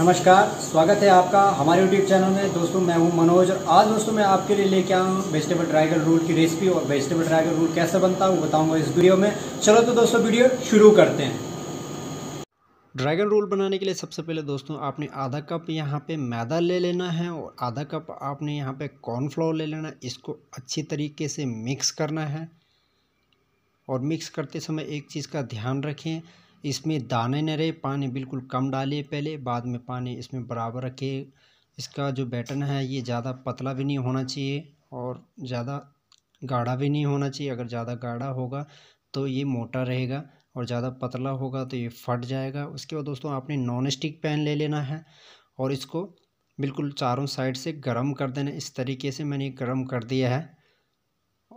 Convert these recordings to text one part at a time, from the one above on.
नमस्कार स्वागत है आपका हमारे YouTube चैनल में दोस्तों मैं हूं मनोज और आज दोस्तों मैं आपके लिए लेके आया हूं वेजिटेबल ड्राइगर रूट की रेसिपी और वेजिटेबल ड्राइगर रूट कैसे बनता है वो बताऊंगा इस वीडियो में चलो तो दोस्तों वीडियो शुरू करते हैं ड्रैगन रोल बनाने के लिए सबसे पहले दोस्तों आपने आधा कप यहाँ पे मैदा ले लेना है और आधा कप आपने यहाँ पे कॉर्नफ्लोर ले लेना है इसको अच्छी तरीके से मिक्स करना है और मिक्स करते समय एक चीज़ का ध्यान रखें इसमें दाने न रहे पानी बिल्कुल कम डालिए पहले बाद में पानी इसमें बराबर रखिए इसका जो बैटन है ये ज़्यादा पतला भी नहीं होना चाहिए और ज़्यादा गाढ़ा भी नहीं होना चाहिए अगर ज़्यादा गाढ़ा होगा तो ये मोटा रहेगा और ज़्यादा पतला होगा तो ये फट जाएगा उसके बाद दोस्तों आपने नॉन स्टिक पैन ले लेना है और इसको बिल्कुल चारों साइड से गर्म कर देना इस तरीके से मैंने गर्म कर दिया है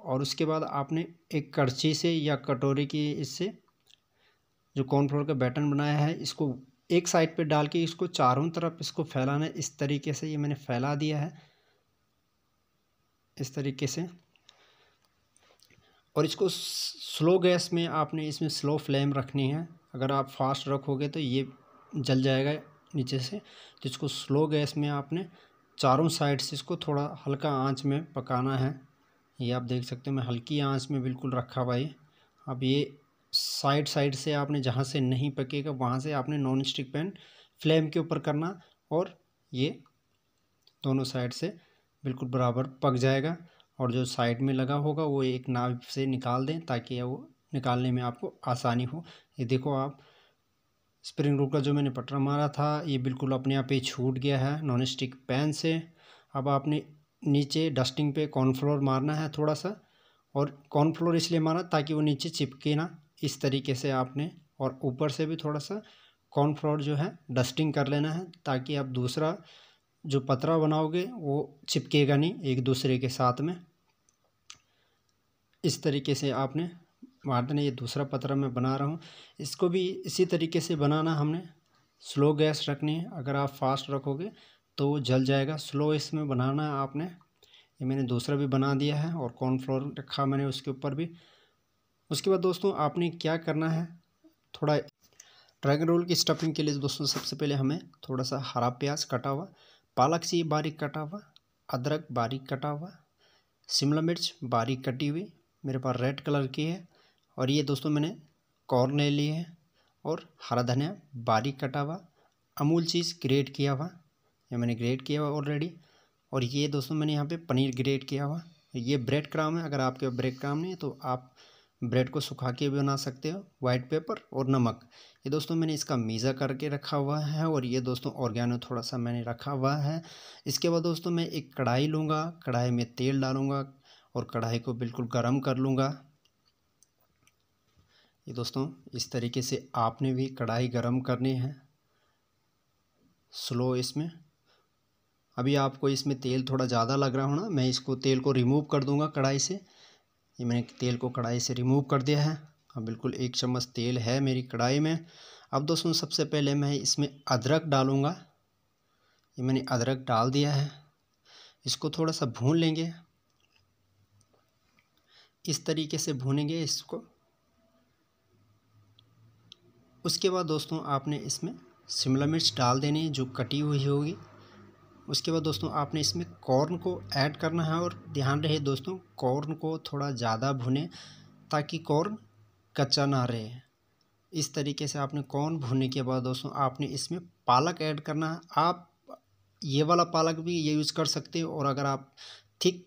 और उसके बाद आपने एक करछी से या कटोरी की इससे जो कॉर्नफ्लोर का बैटन बनाया है इसको एक साइड पे डाल के इसको चारों तरफ इसको फैलाना है इस तरीके से ये मैंने फैला दिया है इस तरीके से और इसको स्लो गैस में आपने इसमें स्लो फ्लेम रखनी है अगर आप फास्ट रखोगे तो ये जल जाएगा नीचे से तो इसको स्लो गैस में आपने चारों साइड से इसको थोड़ा हल्का आंच में पकाना है ये आप देख सकते हो मैं हल्की आंच में बिल्कुल रखा भाई अब ये साइड साइड से आपने जहाँ से नहीं पकेगा वहाँ से आपने नॉन स्टिक पैन फ्लेम के ऊपर करना और ये दोनों साइड से बिल्कुल बराबर पक जाएगा और जो साइड में लगा होगा वो एक नाव से निकाल दें ताकि वो निकालने में आपको आसानी हो ये देखो आप स्प्रिंग रोल का जो मैंने पटरा मारा था ये बिल्कुल अपने आप ही छूट गया है नॉन स्टिक पैन से अब आपने नीचे डस्टिंग पे कॉर्नफ्लोर मारना है थोड़ा सा और कॉर्नफ्लोर इसलिए मारा ताकि वो नीचे चिपके ना इस तरीके से आपने और ऊपर से भी थोड़ा सा कॉर्नफ्लोर जो है डस्टिंग कर लेना है ताकि आप दूसरा जो पतरा बनाओगे वो चिपकेगा नहीं एक दूसरे के साथ में इस तरीके से आपने देना ये दूसरा पतरा मैं बना रहा हूँ इसको भी इसी तरीके से बनाना हमने स्लो गैस रखनी है अगर आप फास्ट रखोगे तो जल जाएगा स्लो इसमें बनाना है आपने ये मैंने दूसरा भी बना दिया है और कॉर्नफ्लोर रखा मैंने उसके ऊपर भी उसके बाद दोस्तों आपने क्या करना है थोड़ा ड्रैगन रोल की स्टफिंग के लिए दोस्तों सबसे पहले हमें थोड़ा सा हरा प्याज कटा हुआ पालक चाहिए बारीक कटा हुआ अदरक बारीक कटा हुआ शिमला मिर्च बारीक कटी हुई मेरे पास रेड कलर की है और ये दोस्तों मैंने कॉर्न ले लिए है और हरा धनिया बारीक कटा हुआ अमूल चीज़ ग्रेट किया हुआ ये मैंने ग्रेट किया हुआ ऑलरेडी और ये दोस्तों मैंने यहाँ पे पनीर ग्रेट किया हुआ ये ब्रेड क्राम है अगर आपके ब्रेड क्राम नहीं है तो आप ब्रेड को सुखा के भी बना सकते हो वाइट पेपर और नमक ये दोस्तों मैंने इसका मीज़ा करके रखा हुआ है और ये दोस्तों ऑर्गेनो थोड़ा सा मैंने रखा हुआ है इसके बाद दोस्तों मैं एक कढ़ाई लूँगा कढ़ाई में तेल डालूँगा और कढ़ाई को बिल्कुल गर्म कर लूँगा ये दोस्तों इस तरीके से आपने भी कढ़ाई गर्म करनी है स्लो इसमें अभी आपको इसमें तेल थोड़ा ज़्यादा लग रहा होना मैं इसको तेल को रिमूव कर दूँगा कढ़ाई से ये मैंने तेल को कढ़ाई से रिमूव कर दिया है अब बिल्कुल एक चम्मच तेल है मेरी कढ़ाई में अब दोस्तों सबसे पहले मैं इसमें अदरक डालूँगा ये मैंने अदरक डाल दिया है इसको थोड़ा सा भून लेंगे इस तरीके से भूनेंगे इसको उसके बाद दोस्तों आपने इसमें शिमला मिर्च डाल देनी जो कटी हुई होगी उसके बाद दोस्तों आपने इसमें कॉर्न को ऐड करना है और ध्यान रहे दोस्तों कॉर्न को थोड़ा ज़्यादा भुने ताकि कॉर्न कच्चा ना रहे इस तरीके से आपने कॉर्न भुनने के बाद दोस्तों आपने इसमें पालक ऐड करना है आप ये वाला पालक भी ये यूज़ कर सकते हो और अगर आप थिक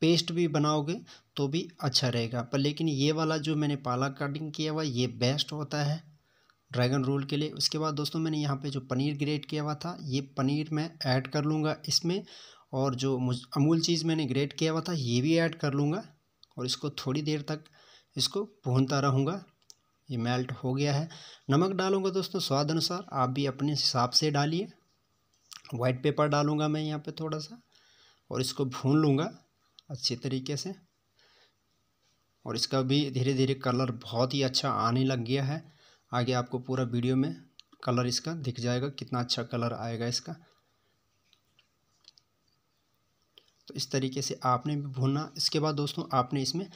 पेस्ट भी बनाओगे तो भी अच्छा रहेगा पर लेकिन ये वाला जो मैंने पालक कटिंग किया हुआ ये बेस्ट होता है ड्रैगन रोल के लिए उसके बाद दोस्तों मैंने यहाँ पे जो पनीर ग्रेट किया हुआ था ये पनीर मैं ऐड कर लूँगा इसमें और जो अमूल चीज़ मैंने ग्रेट किया हुआ था ये भी ऐड कर लूँगा और इसको थोड़ी देर तक इसको भूनता रहूँगा ये मेल्ट हो गया है नमक डालूँगा दोस्तों स्वाद अनुसार आप भी अपने हिसाब से डालिए वाइट पेपर डालूँगा मैं यहाँ पर थोड़ा सा और इसको भून लूँगा अच्छे तरीके से और इसका भी धीरे धीरे कलर बहुत ही अच्छा आने लग गया है आगे आपको पूरा वीडियो में कलर इसका दिख जाएगा कितना अच्छा कलर आएगा इसका तो इस तरीके से आपने भी भूनना इसके बाद दोस्तों आपने इसमें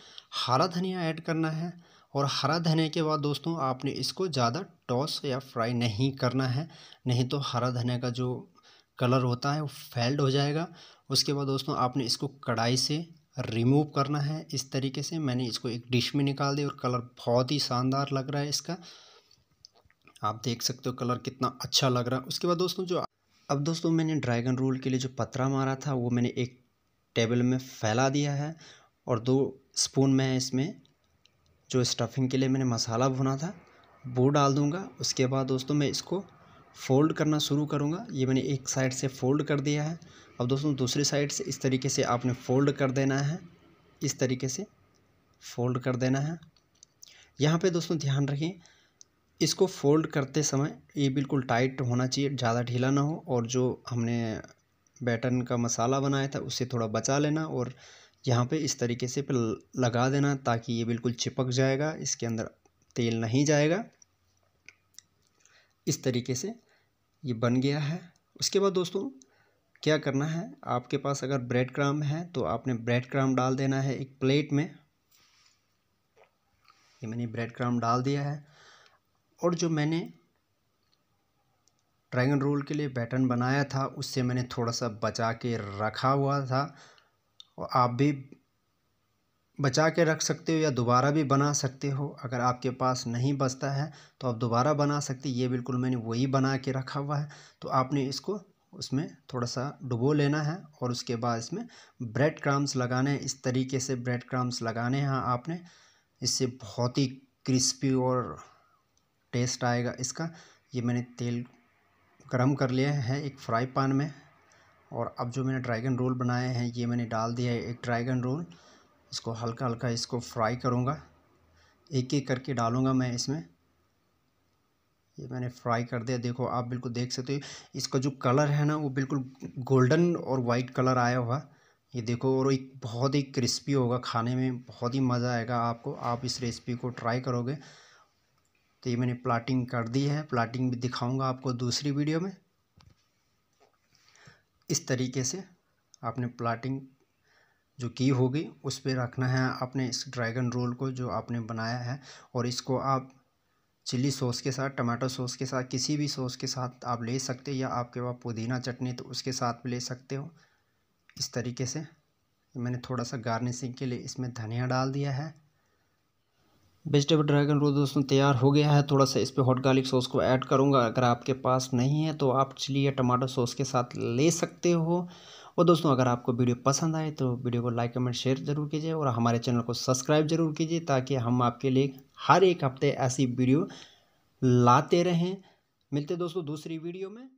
हरा धनिया ऐड करना है और हरा धनिया के बाद दोस्तों आपने इसको ज़्यादा टॉस या फ्राई नहीं करना है नहीं तो हरा धनिया का जो कलर होता है वो फेल्ड हो जाएगा उसके बाद दोस्तों आपने इसको कढ़ाई से रिमूव करना है इस तरीके से मैंने इसको एक डिश में निकाल दिया और कलर बहुत ही शानदार लग रहा है इसका आप देख सकते हो कलर कितना अच्छा लग रहा है उसके बाद दोस्तों जो अब दोस्तों मैंने ड्रैगन रोल के लिए जो पत्रा मारा था वो मैंने एक टेबल में फैला दिया है और दो स्पून मैं इसमें जो स्टफिंग के लिए मैंने मसाला भुना था वो डाल दूँगा उसके बाद दोस्तों मैं इसको फ़ोल्ड करना शुरू करूँगा ये मैंने एक साइड से फ़ोल्ड कर दिया है अब दोस्तों दूसरी साइड से इस तरीके से आपने फ़ोल्ड कर देना है इस तरीके से फ़ोल्ड कर देना है यहाँ पे दोस्तों ध्यान रखें इसको फ़ोल्ड करते समय ये बिल्कुल टाइट होना चाहिए ज़्यादा ढीला ना हो और जो हमने बैटन का मसाला बनाया था उससे थोड़ा बचा लेना और यहाँ पे इस तरीके से लगा देना ताकि ये बिल्कुल चिपक जाएगा इसके अंदर तेल नहीं जाएगा इस तरीके से ये बन गया है उसके बाद दोस्तों क्या करना है आपके पास अगर ब्रेड क्राम है तो आपने ब्रेड क्राम डाल देना है एक प्लेट में ये मैंने ब्रेड क्राम डाल दिया है और जो मैंने ड्रैगन रोल के लिए पैटर्न बनाया था उससे मैंने थोड़ा सा बचा के रखा हुआ था और आप भी बचा के रख सकते हो या दोबारा भी बना सकते हो अगर आपके पास नहीं बचता है तो आप दोबारा बना सकते ये बिल्कुल मैंने वही बना के रखा हुआ है तो आपने इसको उसमें थोड़ा सा डुबो लेना है और उसके बाद इसमें ब्रेड क्राम्स लगाने हैं इस तरीके से ब्रेड क्राम्स लगाने हैं आपने इससे बहुत ही क्रिस्पी और टेस्ट आएगा इसका ये मैंने तेल गरम कर लिया है एक फ्राई पान में और अब जो मैंने ड्रैगन रोल बनाए हैं ये मैंने डाल दिया है एक ड्रैगन रोल इसको हल्का हल्का इसको फ्राई करूँगा एक एक करके डालूँगा मैं इसमें ये मैंने फ्राई कर दिया देखो आप बिल्कुल देख सकते हो इसका जो कलर है ना वो बिल्कुल गोल्डन और वाइट कलर आया हुआ ये देखो और एक बहुत ही क्रिस्पी होगा खाने में बहुत ही मज़ा आएगा आपको आप इस रेसिपी को ट्राई करोगे तो ये मैंने प्लाटिंग कर दी है प्लाटिंग भी दिखाऊंगा आपको दूसरी वीडियो में इस तरीके से आपने प्लाटिंग जो की होगी उस पर रखना है आपने इस ड्रैगन रोल को जो आपने बनाया है और इसको आप चिली सॉस के साथ टमाटो सॉस के साथ किसी भी सॉस के साथ आप ले सकते हो या आपके पास पुदीना चटनी तो उसके साथ भी ले सकते हो इस तरीके से मैंने थोड़ा सा गार्निशिंग के लिए इसमें धनिया डाल दिया है वेजिटेबल ड्रैगन रोल दोस्तों तैयार हो गया है थोड़ा सा इस पर हॉट गार्लिक सॉस को ऐड करूँगा अगर आपके पास नहीं है तो आप चिली या टमाटर सॉस के साथ ले सकते हो और दोस्तों अगर आपको वीडियो पसंद आए तो वीडियो को लाइक कमेंट शेयर ज़रूर कीजिए और हमारे चैनल को सब्सक्राइब ज़रूर कीजिए ताकि हम आपके लिए हर एक हफ्ते ऐसी वीडियो लाते रहें मिलते दोस्तों दूसरी वीडियो में